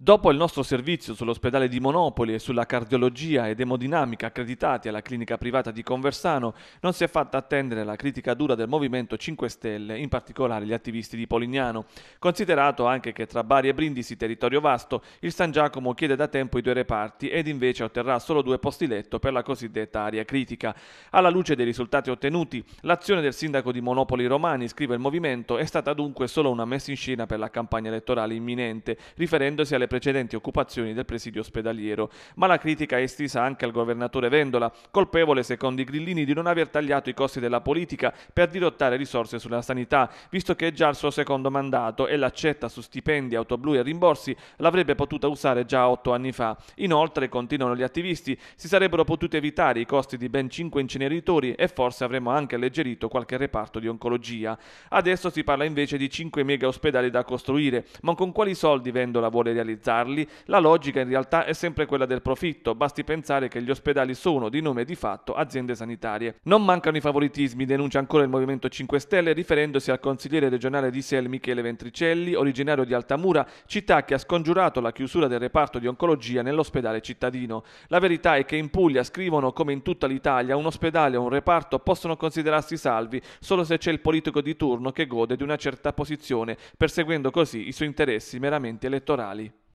Dopo il nostro servizio sull'ospedale di Monopoli e sulla cardiologia ed emodinamica accreditati alla clinica privata di Conversano, non si è fatta attendere la critica dura del Movimento 5 Stelle, in particolare gli attivisti di Polignano. Considerato anche che tra Bari e Brindisi, territorio vasto, il San Giacomo chiede da tempo i due reparti ed invece otterrà solo due posti letto per la cosiddetta area critica. Alla luce dei risultati ottenuti, l'azione del sindaco di Monopoli Romani, scrive il Movimento, è stata dunque solo una messa in scena per la campagna elettorale imminente, riferendosi alle precedenti occupazioni del presidio ospedaliero, ma la critica è estesa anche al governatore Vendola, colpevole secondo i grillini di non aver tagliato i costi della politica per dirottare risorse sulla sanità, visto che è già al suo secondo mandato e l'accetta su stipendi, autoblu e rimborsi l'avrebbe potuta usare già otto anni fa. Inoltre, continuano gli attivisti, si sarebbero potuti evitare i costi di ben cinque inceneritori e forse avremmo anche alleggerito qualche reparto di oncologia. Adesso si parla invece di cinque mega ospedali da costruire, ma con quali soldi Vendola vuole realizzare? realizzarli, la logica in realtà è sempre quella del profitto, basti pensare che gli ospedali sono di nome e di fatto aziende sanitarie. Non mancano i favoritismi, denuncia ancora il Movimento 5 Stelle riferendosi al consigliere regionale di SEL Michele Ventricelli, originario di Altamura, città che ha scongiurato la chiusura del reparto di oncologia nell'ospedale cittadino. La verità è che in Puglia scrivono come in tutta l'Italia un ospedale o un reparto possono considerarsi salvi solo se c'è il politico di turno che gode di una certa posizione, perseguendo così i suoi interessi meramente elettorali.